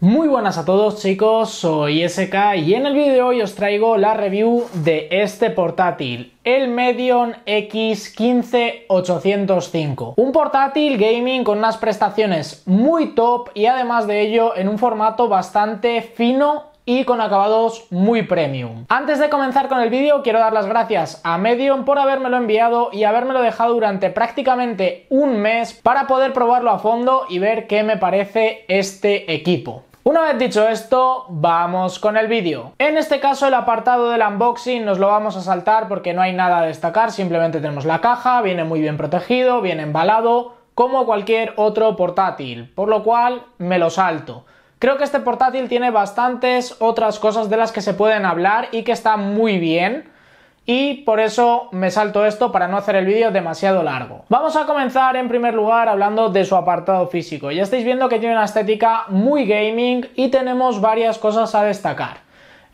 Muy buenas a todos chicos, soy SK y en el vídeo de hoy os traigo la review de este portátil, el Medion X15805. Un portátil gaming con unas prestaciones muy top y además de ello en un formato bastante fino y con acabados muy premium. Antes de comenzar con el vídeo quiero dar las gracias a Medion por habérmelo enviado y habérmelo dejado durante prácticamente un mes para poder probarlo a fondo y ver qué me parece este equipo. Una vez dicho esto, vamos con el vídeo. En este caso el apartado del unboxing nos lo vamos a saltar porque no hay nada a destacar, simplemente tenemos la caja, viene muy bien protegido, bien embalado, como cualquier otro portátil, por lo cual me lo salto. Creo que este portátil tiene bastantes otras cosas de las que se pueden hablar y que está muy bien, y por eso me salto esto para no hacer el vídeo demasiado largo. Vamos a comenzar en primer lugar hablando de su apartado físico. Ya estáis viendo que tiene una estética muy gaming y tenemos varias cosas a destacar.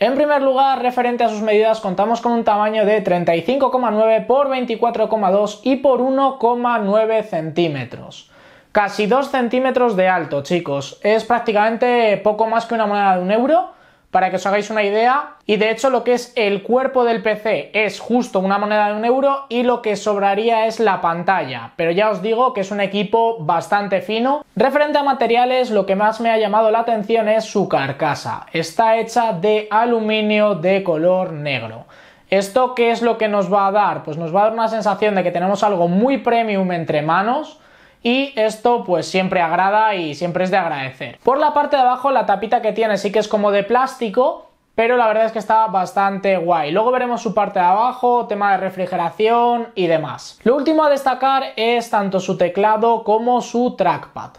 En primer lugar, referente a sus medidas, contamos con un tamaño de 35,9 por 24,2 y por 1,9 centímetros. Casi 2 centímetros de alto, chicos. Es prácticamente poco más que una moneda de un euro para que os hagáis una idea. Y de hecho lo que es el cuerpo del PC es justo una moneda de un euro y lo que sobraría es la pantalla. Pero ya os digo que es un equipo bastante fino. Referente a materiales, lo que más me ha llamado la atención es su carcasa. Está hecha de aluminio de color negro. ¿Esto qué es lo que nos va a dar? Pues nos va a dar una sensación de que tenemos algo muy premium entre manos y esto pues siempre agrada y siempre es de agradecer. Por la parte de abajo la tapita que tiene sí que es como de plástico, pero la verdad es que está bastante guay. Luego veremos su parte de abajo, tema de refrigeración y demás. Lo último a destacar es tanto su teclado como su trackpad.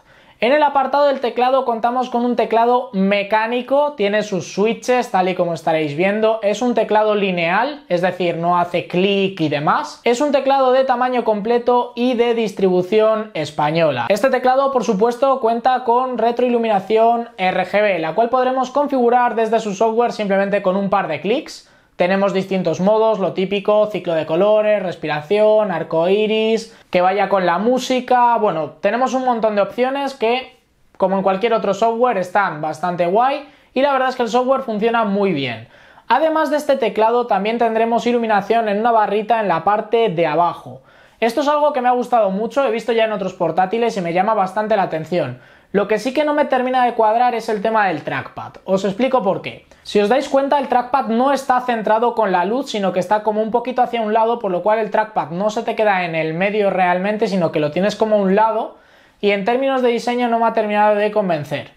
En el apartado del teclado contamos con un teclado mecánico, tiene sus switches tal y como estaréis viendo, es un teclado lineal, es decir, no hace clic y demás, es un teclado de tamaño completo y de distribución española. Este teclado por supuesto cuenta con retroiluminación RGB, la cual podremos configurar desde su software simplemente con un par de clics. Tenemos distintos modos, lo típico, ciclo de colores, respiración, arco iris, que vaya con la música. Bueno, tenemos un montón de opciones que, como en cualquier otro software, están bastante guay y la verdad es que el software funciona muy bien. Además de este teclado, también tendremos iluminación en una barrita en la parte de abajo. Esto es algo que me ha gustado mucho, he visto ya en otros portátiles y me llama bastante la atención. Lo que sí que no me termina de cuadrar es el tema del trackpad. Os explico por qué. Si os dais cuenta, el trackpad no está centrado con la luz, sino que está como un poquito hacia un lado, por lo cual el trackpad no se te queda en el medio realmente, sino que lo tienes como un lado. Y en términos de diseño no me ha terminado de convencer.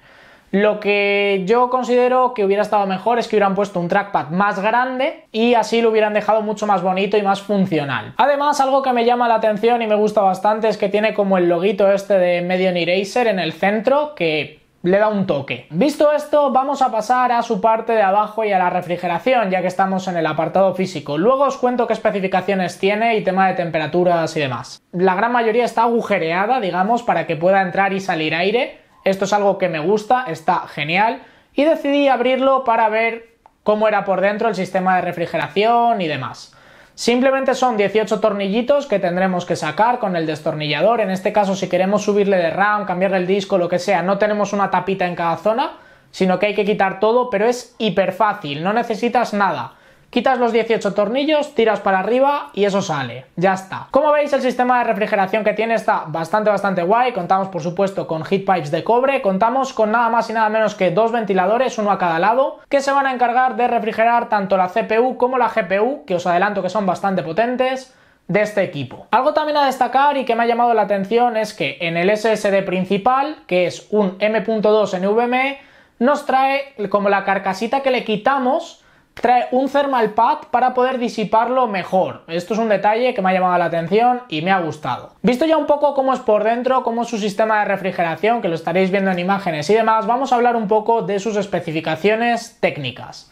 Lo que yo considero que hubiera estado mejor es que hubieran puesto un trackpad más grande y así lo hubieran dejado mucho más bonito y más funcional. Además, algo que me llama la atención y me gusta bastante es que tiene como el loguito este de Medium Eraser en el centro que le da un toque. Visto esto, vamos a pasar a su parte de abajo y a la refrigeración, ya que estamos en el apartado físico. Luego os cuento qué especificaciones tiene y tema de temperaturas y demás. La gran mayoría está agujereada, digamos, para que pueda entrar y salir aire, esto es algo que me gusta, está genial y decidí abrirlo para ver cómo era por dentro el sistema de refrigeración y demás. Simplemente son 18 tornillitos que tendremos que sacar con el destornillador. En este caso, si queremos subirle de RAM, cambiarle el disco, lo que sea, no tenemos una tapita en cada zona, sino que hay que quitar todo, pero es hiper fácil, no necesitas nada. Quitas los 18 tornillos, tiras para arriba y eso sale. Ya está. Como veis, el sistema de refrigeración que tiene está bastante, bastante guay. Contamos, por supuesto, con heat pipes de cobre. Contamos con nada más y nada menos que dos ventiladores, uno a cada lado, que se van a encargar de refrigerar tanto la CPU como la GPU, que os adelanto que son bastante potentes de este equipo. Algo también a destacar y que me ha llamado la atención es que en el SSD principal, que es un M.2 NVMe, nos trae como la carcasita que le quitamos trae un thermal pad para poder disiparlo mejor. Esto es un detalle que me ha llamado la atención y me ha gustado. Visto ya un poco cómo es por dentro, cómo es su sistema de refrigeración, que lo estaréis viendo en imágenes y demás, vamos a hablar un poco de sus especificaciones técnicas.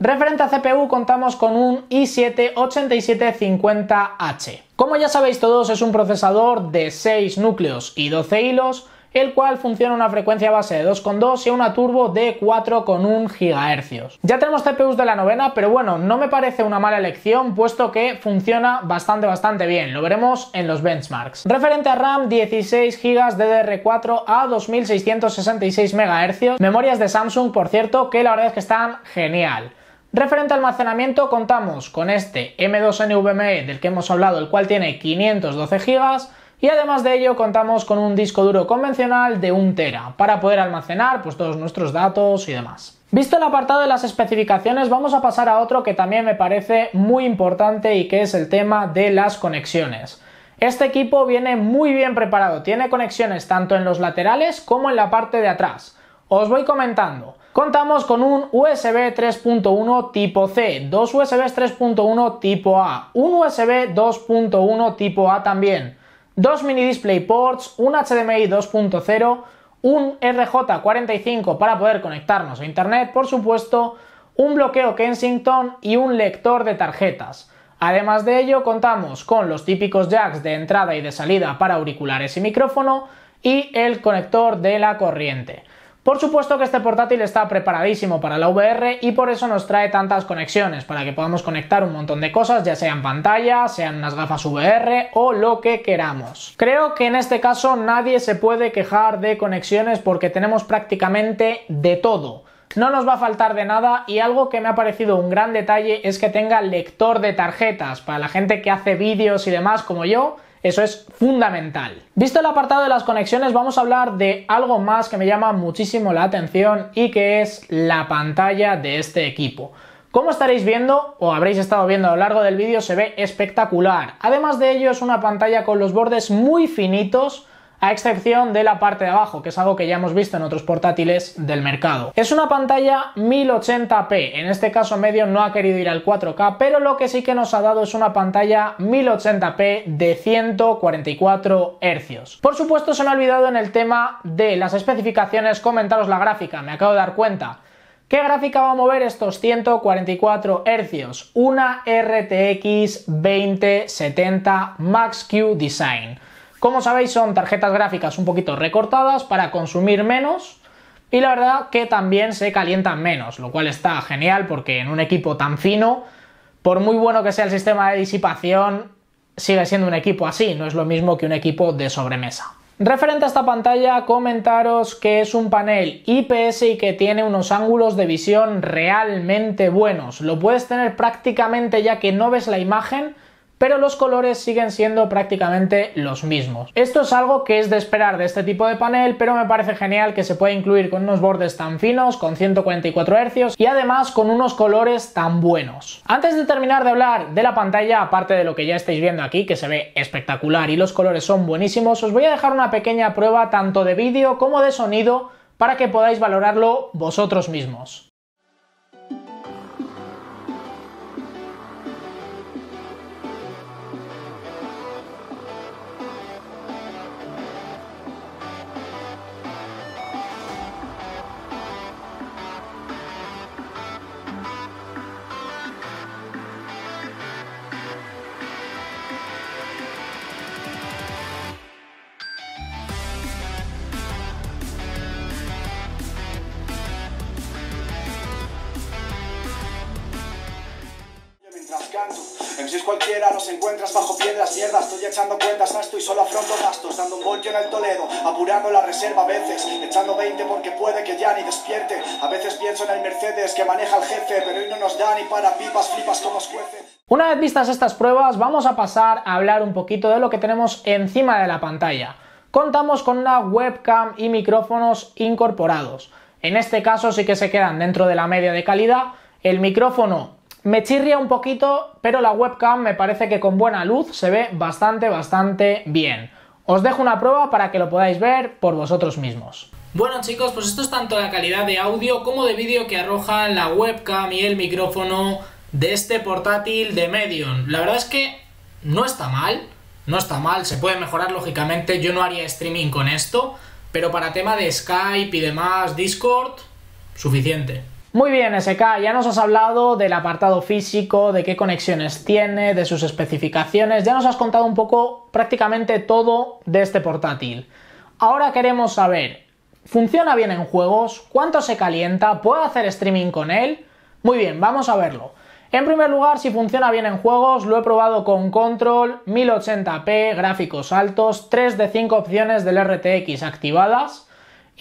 Referente a CPU contamos con un i7-8750H. Como ya sabéis todos, es un procesador de 6 núcleos y 12 hilos el cual funciona a una frecuencia base de 2,2 y una turbo de 4,1 GHz. Ya tenemos CPUs de la novena, pero bueno, no me parece una mala elección, puesto que funciona bastante, bastante bien. Lo veremos en los benchmarks. Referente a RAM, 16 GB DDR4 a 2666 MHz. Memorias de Samsung, por cierto, que la verdad es que están genial. Referente al almacenamiento, contamos con este M2 NVMe del que hemos hablado, el cual tiene 512 GB y además de ello contamos con un disco duro convencional de 1 tera para poder almacenar pues, todos nuestros datos y demás. Visto el apartado de las especificaciones, vamos a pasar a otro que también me parece muy importante y que es el tema de las conexiones. Este equipo viene muy bien preparado, tiene conexiones tanto en los laterales como en la parte de atrás. Os voy comentando. Contamos con un USB 3.1 tipo C, dos USB 3.1 tipo A, un USB 2.1 tipo A también, dos mini display ports, un HDMI 2.0, un RJ45 para poder conectarnos a internet, por supuesto, un bloqueo Kensington y un lector de tarjetas. Además de ello, contamos con los típicos jacks de entrada y de salida para auriculares y micrófono y el conector de la corriente. Por supuesto que este portátil está preparadísimo para la VR y por eso nos trae tantas conexiones, para que podamos conectar un montón de cosas, ya sean pantalla, sean unas gafas VR o lo que queramos. Creo que en este caso nadie se puede quejar de conexiones porque tenemos prácticamente de todo. No nos va a faltar de nada y algo que me ha parecido un gran detalle es que tenga lector de tarjetas para la gente que hace vídeos y demás como yo eso es fundamental. Visto el apartado de las conexiones, vamos a hablar de algo más que me llama muchísimo la atención y que es la pantalla de este equipo. Como estaréis viendo o habréis estado viendo a lo largo del vídeo, se ve espectacular. Además de ello, es una pantalla con los bordes muy finitos a excepción de la parte de abajo, que es algo que ya hemos visto en otros portátiles del mercado. Es una pantalla 1080p, en este caso medio no ha querido ir al 4K, pero lo que sí que nos ha dado es una pantalla 1080p de 144 Hz. Por supuesto se me ha olvidado en el tema de las especificaciones comentaros la gráfica, me acabo de dar cuenta. ¿Qué gráfica va a mover estos 144 Hz? Una RTX 2070 Max-Q Design. Como sabéis, son tarjetas gráficas un poquito recortadas para consumir menos y la verdad que también se calientan menos, lo cual está genial porque en un equipo tan fino, por muy bueno que sea el sistema de disipación, sigue siendo un equipo así, no es lo mismo que un equipo de sobremesa. Referente a esta pantalla, comentaros que es un panel IPS y que tiene unos ángulos de visión realmente buenos. Lo puedes tener prácticamente ya que no ves la imagen, pero los colores siguen siendo prácticamente los mismos. Esto es algo que es de esperar de este tipo de panel, pero me parece genial que se pueda incluir con unos bordes tan finos, con 144 hercios y además con unos colores tan buenos. Antes de terminar de hablar de la pantalla, aparte de lo que ya estáis viendo aquí, que se ve espectacular y los colores son buenísimos, os voy a dejar una pequeña prueba tanto de vídeo como de sonido para que podáis valorarlo vosotros mismos. Pues es cualquiera, nos encuentras bajo piedras, mierda, estoy echando cuentas, esto y solo afronto gastos, dando un golpe en el Toledo, apurando la reserva a veces, echando 20 porque puede que ya ni despierte, a veces pienso en el Mercedes que maneja el jefe, pero hoy no nos da ni para pipas, flipas como escuece. Una vez vistas estas pruebas, vamos a pasar a hablar un poquito de lo que tenemos encima de la pantalla. Contamos con una webcam y micrófonos incorporados. En este caso sí que se quedan dentro de la media de calidad. El micrófono me chirría un poquito, pero la webcam me parece que con buena luz se ve bastante, bastante bien. Os dejo una prueba para que lo podáis ver por vosotros mismos. Bueno chicos, pues esto es tanto la calidad de audio como de vídeo que arroja la webcam y el micrófono de este portátil de Medium. La verdad es que no está mal, no está mal, se puede mejorar lógicamente, yo no haría streaming con esto, pero para tema de Skype y demás, Discord, suficiente. Muy bien, SK, ya nos has hablado del apartado físico, de qué conexiones tiene, de sus especificaciones, ya nos has contado un poco prácticamente todo de este portátil. Ahora queremos saber, ¿funciona bien en juegos? ¿Cuánto se calienta? ¿Puedo hacer streaming con él? Muy bien, vamos a verlo. En primer lugar, si funciona bien en juegos, lo he probado con control, 1080p, gráficos altos, 3 de 5 opciones del RTX activadas,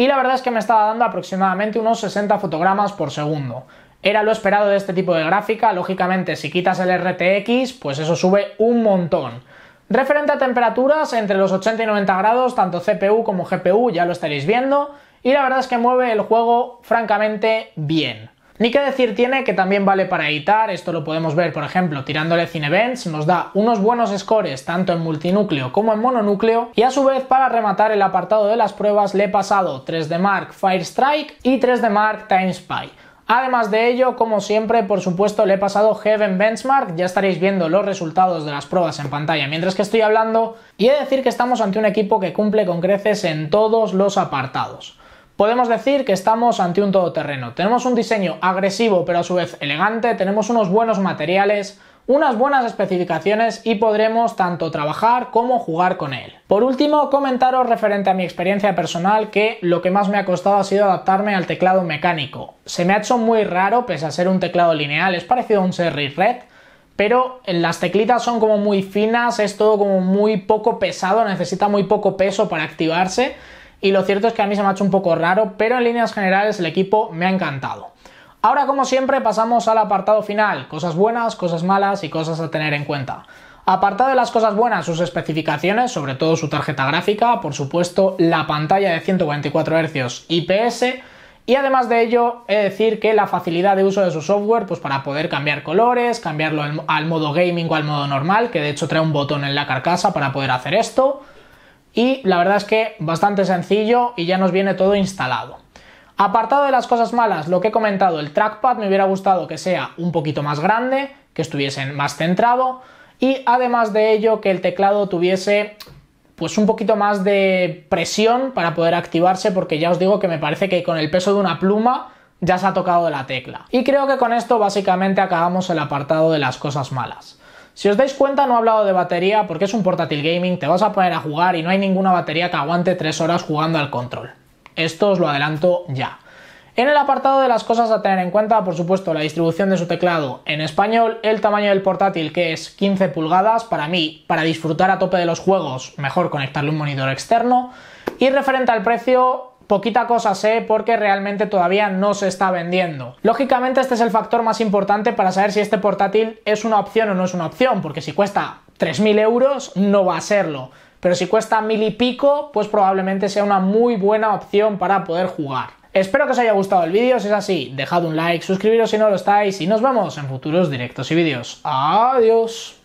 y la verdad es que me estaba dando aproximadamente unos 60 fotogramas por segundo. Era lo esperado de este tipo de gráfica, lógicamente si quitas el RTX, pues eso sube un montón. Referente a temperaturas, entre los 80 y 90 grados, tanto CPU como GPU, ya lo estaréis viendo, y la verdad es que mueve el juego francamente bien. Ni que decir tiene que también vale para editar, esto lo podemos ver por ejemplo tirándole Cinevents, nos da unos buenos scores tanto en multinúcleo como en mononúcleo y a su vez para rematar el apartado de las pruebas le he pasado 3D Mark Fire y 3D Mark Time Spy. Además de ello, como siempre, por supuesto, le he pasado Heaven Benchmark, ya estaréis viendo los resultados de las pruebas en pantalla mientras que estoy hablando, y he de decir que estamos ante un equipo que cumple con creces en todos los apartados podemos decir que estamos ante un todoterreno. Tenemos un diseño agresivo pero a su vez elegante, tenemos unos buenos materiales, unas buenas especificaciones y podremos tanto trabajar como jugar con él. Por último, comentaros referente a mi experiencia personal que lo que más me ha costado ha sido adaptarme al teclado mecánico. Se me ha hecho muy raro, pese a ser un teclado lineal, es parecido a un Cherry Red, pero las teclitas son como muy finas, es todo como muy poco pesado, necesita muy poco peso para activarse y lo cierto es que a mí se me ha hecho un poco raro, pero en líneas generales el equipo me ha encantado. Ahora, como siempre, pasamos al apartado final, cosas buenas, cosas malas y cosas a tener en cuenta. Apartado de las cosas buenas, sus especificaciones, sobre todo su tarjeta gráfica, por supuesto la pantalla de 144 Hz IPS, y además de ello, he de decir que la facilidad de uso de su software, pues para poder cambiar colores, cambiarlo al modo gaming o al modo normal, que de hecho trae un botón en la carcasa para poder hacer esto, y la verdad es que bastante sencillo y ya nos viene todo instalado. Apartado de las cosas malas, lo que he comentado, el trackpad me hubiera gustado que sea un poquito más grande, que estuviese más centrado y además de ello que el teclado tuviese pues un poquito más de presión para poder activarse porque ya os digo que me parece que con el peso de una pluma ya se ha tocado la tecla. Y creo que con esto básicamente acabamos el apartado de las cosas malas. Si os dais cuenta no he hablado de batería porque es un portátil gaming, te vas a poner a jugar y no hay ninguna batería que aguante 3 horas jugando al control. Esto os lo adelanto ya. En el apartado de las cosas a tener en cuenta, por supuesto, la distribución de su teclado en español, el tamaño del portátil que es 15 pulgadas, para mí, para disfrutar a tope de los juegos, mejor conectarle un monitor externo, y referente al precio, poquita cosa sé porque realmente todavía no se está vendiendo. Lógicamente este es el factor más importante para saber si este portátil es una opción o no es una opción, porque si cuesta 3.000 euros no va a serlo pero si cuesta mil y pico, pues probablemente sea una muy buena opción para poder jugar. Espero que os haya gustado el vídeo, si es así, dejad un like, suscribiros si no lo estáis y nos vemos en futuros directos y vídeos. Adiós.